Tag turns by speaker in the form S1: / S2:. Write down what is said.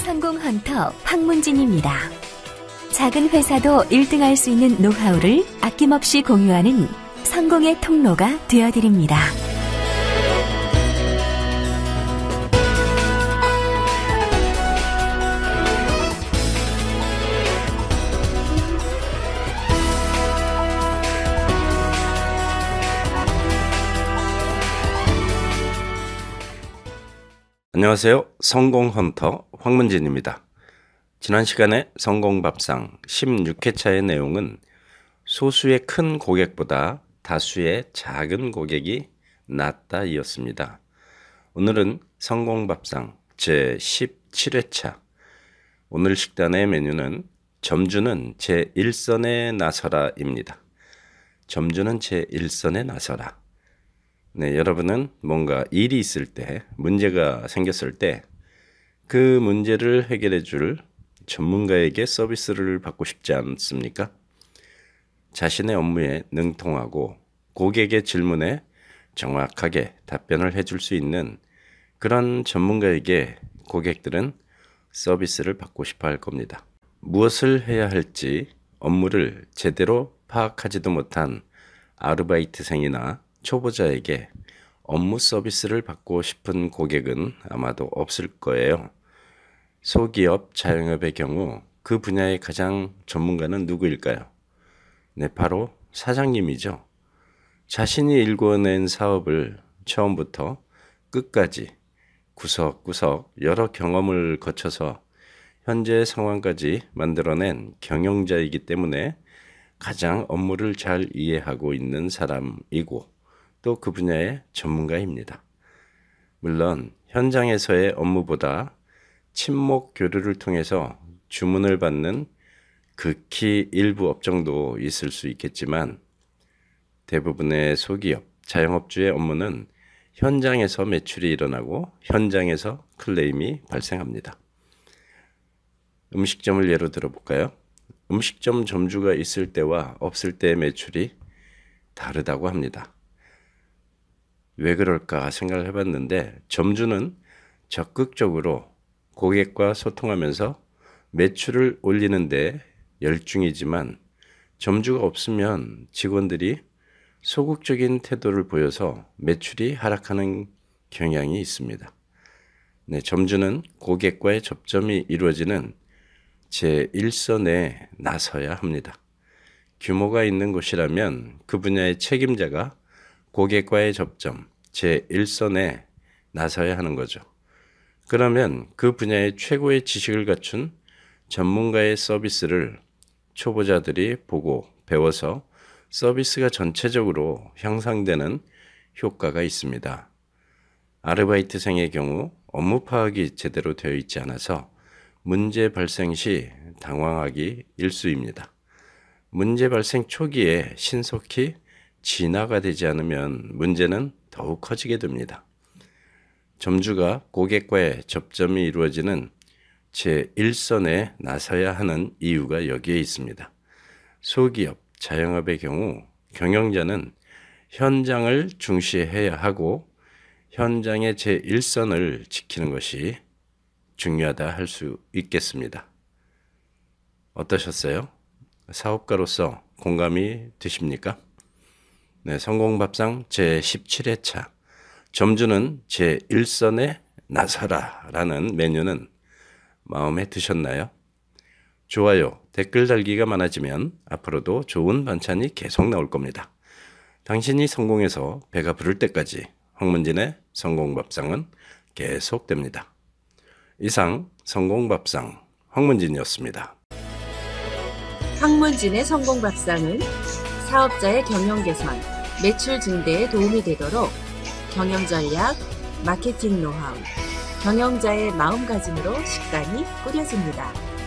S1: 성공 헌터 황문진입니다. 작은 회사도 1등할 수 있는 노하우를 아낌없이 공유하는 성공의 통로가 되어드립니다. 안녕하세요. 성공헌터 황문진입니다. 지난 시간에 성공밥상 16회차의 내용은 소수의 큰 고객보다 다수의 작은 고객이 낫다 이었습니다. 오늘은 성공밥상 제17회차. 오늘 식단의 메뉴는 점주는 제1선에 나서라입니다. 점주는 제1선에 나서라. 네, 여러분은 뭔가 일이 있을 때, 문제가 생겼을 때, 그 문제를 해결해 줄 전문가에게 서비스를 받고 싶지 않습니까? 자신의 업무에 능통하고 고객의 질문에 정확하게 답변을 해 줄 수 있는 그런 전문가에게 고객들은 서비스를 받고 싶어 할 겁니다. 무엇을 해야 할지 업무를 제대로 파악하지도 못한 아르바이트생이나 초보자에게 업무 서비스를 받고 싶은 고객은 아마도 없을 거예요. 소기업, 자영업의 경우 그 분야의 가장 전문가는 누구일까요? 네, 바로 사장님이죠. 자신이 일궈낸 사업을 처음부터 끝까지 구석구석 여러 경험을 거쳐서 현재 상황까지 만들어낸 경영자이기 때문에 가장 업무를 잘 이해하고 있는 사람이고 또그 분야의 전문가입니다. 물론 현장에서의 업무보다 침묵 교류를 통해서 주문을 받는 극히 일부 업종도 있을 수 있겠지만 대부분의 소기업, 자영업주의 업무는 현장에서 매출이 일어나고 현장에서 클레임이 발생합니다. 음식점을 예로 들어볼까요? 음식점 점주가 있을 때와 없을 때의 매출이 다르다고 합니다. 왜 그럴까 생각을 해봤는데 점주는 적극적으로 고객과 소통하면서 매출을 올리는데 열중이지만 점주가 없으면 직원들이 소극적인 태도를 보여서 매출이 하락하는 경향이 있습니다. 네, 점주는 고객과의 접점이 이루어지는 제1선에 나서야 합니다. 규모가 있는 곳이라면 그 분야의 책임자가 고객과의 접점, 제 일선에 나서야 하는 거죠. 그러면 그 분야의 최고의 지식을 갖춘 전문가의 서비스를 초보자들이 보고 배워서 서비스가 전체적으로 향상되는 효과가 있습니다. 아르바이트생의 경우 업무 파악이 제대로 되어 있지 않아서 문제 발생 시 당황하기 일수입니다. 문제 발생 초기에 신속히 진화가 되지 않으면 문제는 더욱 커지게 됩니다. 점주가 고객과의 접점이 이루어지는 제1선에 나서야 하는 이유가 여기에 있습니다. 소기업, 자영업의 경우 경영자는 현장을 중시해야 하고 현장의 제1선을 지키는 것이 중요하다 할 수 있겠습니다. 어떠셨어요? 사업가로서 공감이 되십니까? 네, 성공밥상 제17회차 점주는 제1선에 나서라라는 메뉴는 마음에 드셨나요? 좋아요, 댓글 달기가 많아지면 앞으로도 좋은 반찬이 계속 나올 겁니다. 당신이 성공해서 배가 부를 때까지 황문진의 성공밥상은 계속됩니다. 이상 성공밥상 황문진이었습니다. 황문진의 성공밥상은 사업자의 경영 개선, 매출 증대에 도움이 되도록 경영 전략, 마케팅 노하우, 경영자의 마음가짐으로 식단이 꾸려집니다.